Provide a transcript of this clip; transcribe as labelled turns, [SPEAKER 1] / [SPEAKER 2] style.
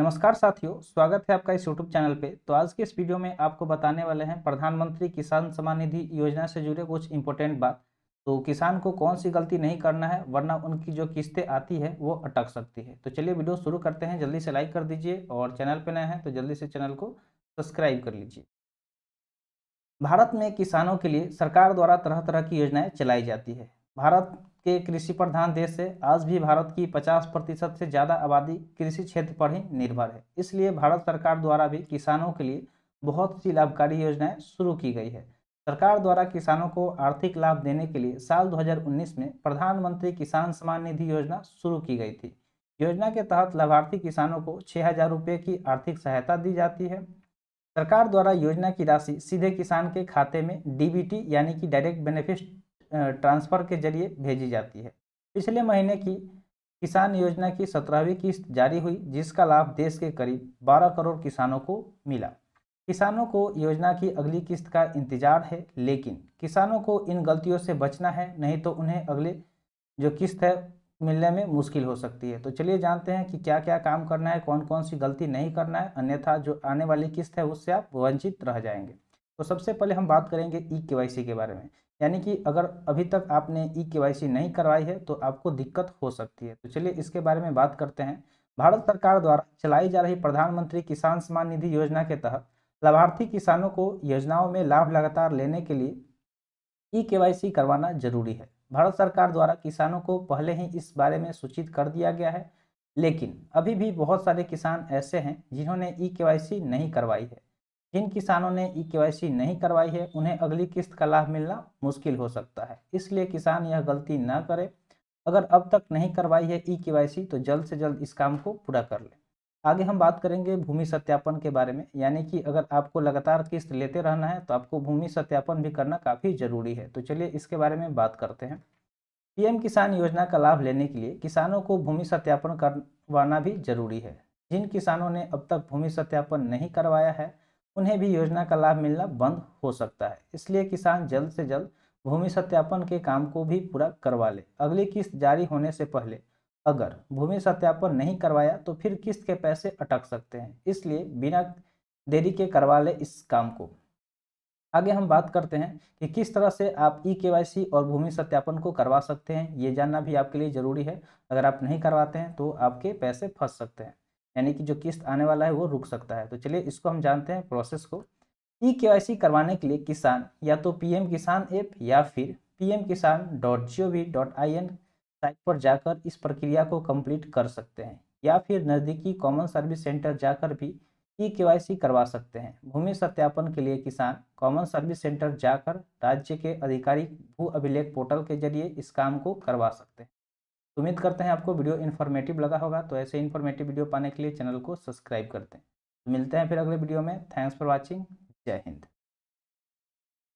[SPEAKER 1] नमस्कार साथियों स्वागत है आपका इस यूट्यूब चैनल पे तो आज के इस वीडियो में आपको बताने वाले हैं प्रधानमंत्री किसान सम्मान निधि योजना से जुड़े कुछ इंपॉर्टेंट बात तो किसान को कौन सी गलती नहीं करना है वरना उनकी जो किस्तें आती है वो अटक सकती है तो चलिए वीडियो शुरू करते हैं जल्दी से लाइक कर दीजिए और चैनल पर नए हैं तो जल्दी से चैनल को सब्सक्राइब कर लीजिए भारत में किसानों के लिए सरकार द्वारा तरह तरह की योजनाएँ चलाई जाती है भारत के कृषि प्रधान देश है आज भी भारत की 50 प्रतिशत से ज़्यादा आबादी कृषि क्षेत्र पर ही निर्भर है इसलिए भारत सरकार द्वारा भी किसानों के लिए बहुत सी लाभकारी योजनाएं शुरू की गई है सरकार द्वारा किसानों को आर्थिक लाभ देने के लिए साल 2019 में प्रधानमंत्री किसान सम्मान निधि योजना शुरू की गई थी योजना के तहत लाभार्थी किसानों को छः हजार रुपये की आर्थिक सहायता दी जाती है सरकार द्वारा योजना की राशि सीधे किसान के खाते में डीबीटी यानी कि डायरेक्ट बेनिफिट ट्रांसफ़र के जरिए भेजी जाती है पिछले महीने की किसान योजना की सत्रहवीं किस्त जारी हुई जिसका लाभ देश के करीब बारह करोड़ किसानों को मिला किसानों को योजना की अगली किस्त का इंतजार है लेकिन किसानों को इन गलतियों से बचना है नहीं तो उन्हें अगले जो किस्त है मिलने में मुश्किल हो सकती है तो चलिए जानते हैं कि क्या क्या काम करना है कौन कौन सी गलती नहीं करना है अन्यथा जो आने वाली किस्त है उससे आप वंचित रह जाएंगे तो सबसे पहले हम बात करेंगे ई के के बारे में यानी कि अगर अभी तक आपने ई के नहीं करवाई है तो आपको दिक्कत हो सकती है तो चलिए इसके बारे में बात करते हैं भारत सरकार द्वारा चलाई जा रही प्रधानमंत्री किसान सम्मान निधि योजना के तहत लाभार्थी किसानों को योजनाओं में लाभ लगातार लेने के लिए ई के करवाना जरूरी है भारत सरकार द्वारा किसानों को पहले ही इस बारे में सूचित कर दिया गया है लेकिन अभी भी बहुत सारे किसान ऐसे हैं जिन्होंने ई के नहीं करवाई है जिन किसानों ने ई के नहीं करवाई है उन्हें अगली किस्त का लाभ मिलना मुश्किल हो सकता है इसलिए किसान यह गलती न करे अगर अब तक नहीं करवाई है ई के तो जल्द से जल्द इस काम को पूरा कर लें आगे हम बात करेंगे भूमि सत्यापन के बारे में यानी कि अगर आपको लगातार किस्त लेते रहना है तो आपको भूमि सत्यापन भी करना काफ़ी ज़रूरी है तो चलिए इसके बारे में बात करते हैं पीएम किसान योजना का लाभ लेने के लिए किसानों को भूमि सत्यापन करवाना भी जरूरी है जिन किसानों ने अब तक भूमि सत्यापन नहीं करवाया है उन्हें भी योजना का लाभ मिलना बंद हो सकता है इसलिए किसान जल्द से जल्द भूमि सत्यापन के काम को भी पूरा करवा ले अगली किस्त जारी होने से पहले अगर भूमि सत्यापन नहीं करवाया तो फिर किस्त के पैसे अटक सकते हैं इसलिए बिना देरी के करवा ले इस काम को आगे हम बात करते हैं कि किस तरह से आप ई के और भूमि सत्यापन को करवा सकते हैं ये जानना भी आपके लिए ज़रूरी है अगर आप नहीं करवाते हैं तो आपके पैसे फंस सकते हैं यानी कि जो किस्त आने वाला है वो रुक सकता है तो चलिए इसको हम जानते हैं प्रोसेस को ई e के करवाने के लिए किसान या तो पीएम किसान ऐप या फिर PM Kisan dot G O V dot I N site पर जाकर इस प्रक्रिया को कंप्लीट कर सकते हैं या फिर नज़दीकी कॉमन सर्विस सेंटर जाकर भी ई e के करवा सकते हैं भूमि सत्यापन के लिए किसान कॉमन सर्विस सेंटर जाकर राज्य के आधिकारिक भू अभिलेख पोर्टल के जरिए इस काम को करवा सकते हैं उम्मीद करते हैं आपको वीडियो इन्फॉर्मेटिव लगा होगा तो ऐसे इन्फॉर्मेटिव वीडियो पाने के लिए चैनल को सब्सक्राइब करते हैं मिलते हैं फिर अगले वीडियो में थैंक्स फॉर वॉचिंग जय हिंद